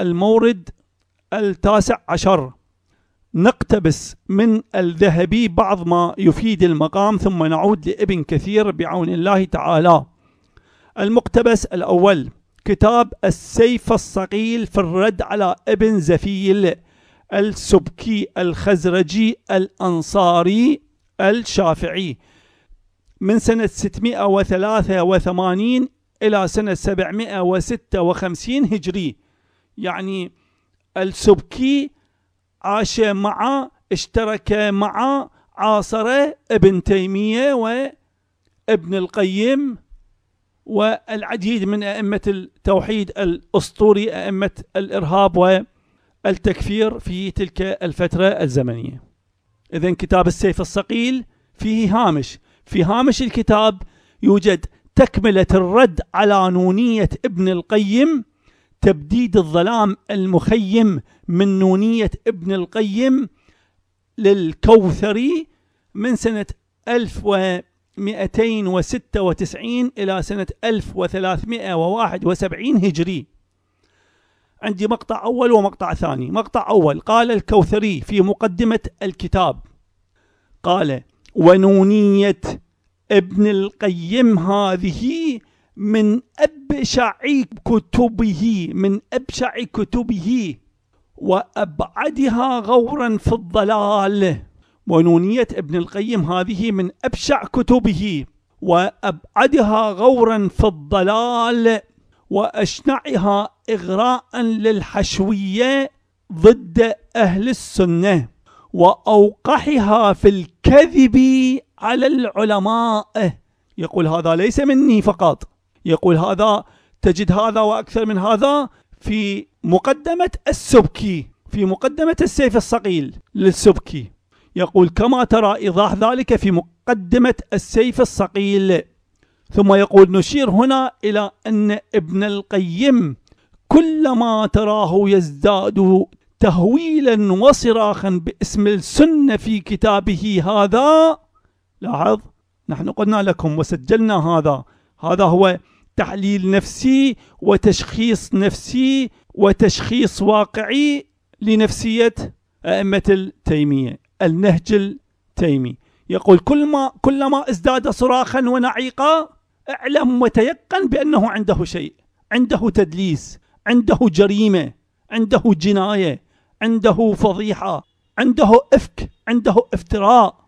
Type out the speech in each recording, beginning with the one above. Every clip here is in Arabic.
المورد التاسع عشر نقتبس من الذهبي بعض ما يفيد المقام ثم نعود لابن كثير بعون الله تعالى المقتبس الأول كتاب السيف الصقيل في الرد على ابن زفيل السبكي الخزرجي الأنصاري الشافعي من سنة 683 إلى سنة 756 هجري يعني السبكي عاش مع اشترك مع عاصر ابن تيمية وابن القيم والعديد من أئمة التوحيد الأسطوري أئمة الإرهاب والتكفير في تلك الفترة الزمنية إذا كتاب السيف الصقيل فيه هامش في هامش الكتاب يوجد تكملة الرد على نونية ابن القيم تبديد الظلام المخيم من نونية ابن القيم للكوثري من سنة 1296 إلى سنة 1371 هجري عندي مقطع أول ومقطع ثاني مقطع أول قال الكوثري في مقدمة الكتاب قال ونونية ابن القيم هذه من أبشع كتبه من أبشع كتبه وأبعدها غورا في الضلال ونونية ابن القيم هذه من أبشع كتبه وأبعدها غورا في الضلال وأشنعها إغراء للحشوية ضد أهل السنة وأوقحها في الكذب على العلماء يقول هذا ليس مني فقط يقول هذا تجد هذا وأكثر من هذا في مقدمة السبكي في مقدمة السيف الصقيل للسبكي يقول كما ترى إيضاح ذلك في مقدمة السيف الصقيل ثم يقول نشير هنا إلى أن ابن القيم كلما تراه يزداد تهويلا وصراخا باسم السنة في كتابه هذا لاحظ نحن قلنا لكم وسجلنا هذا هذا هو تحليل نفسي وتشخيص نفسي وتشخيص واقعي لنفسية أئمة التيمية النهج التيمي يقول كل ما كلما ازداد صراخا ونعيقا اعلم وتيقن بأنه عنده شيء عنده تدليس عنده جريمة عنده جناية عنده فضيحة عنده إفك عنده افتراء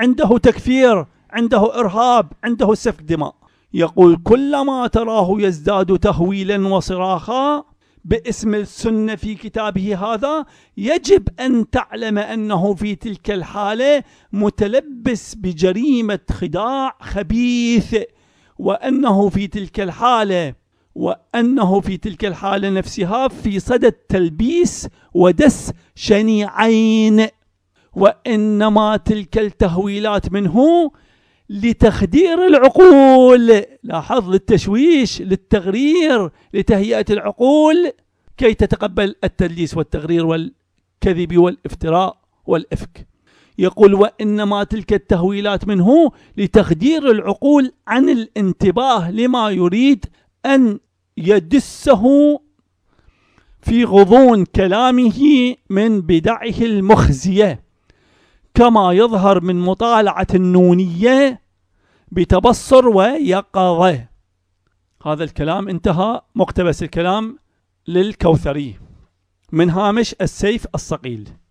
عنده تكفير عنده إرهاب عنده سفك دماء يقول كلما تراه يزداد تهويلا وصراخا باسم السنة في كتابه هذا يجب أن تعلم أنه في تلك الحالة متلبس بجريمة خداع خبيث وأنه في تلك الحالة وأنه في تلك الحالة نفسها في صدد تلبيس ودس شنيعين وإنما تلك التهويلات منه لتخدير العقول لاحظ للتشويش للتغرير لتهيئة العقول كي تتقبل التدليس والتغرير والكذب والافتراء والإفك يقول وإنما تلك التهويلات منه لتخدير العقول عن الانتباه لما يريد أن يدسه في غضون كلامه من بدعه المخزيه كما يظهر من مطالعة النونية بتبصر ويقظة هذا الكلام انتهى مقتبس الكلام للكوثري من هامش السيف الصقيل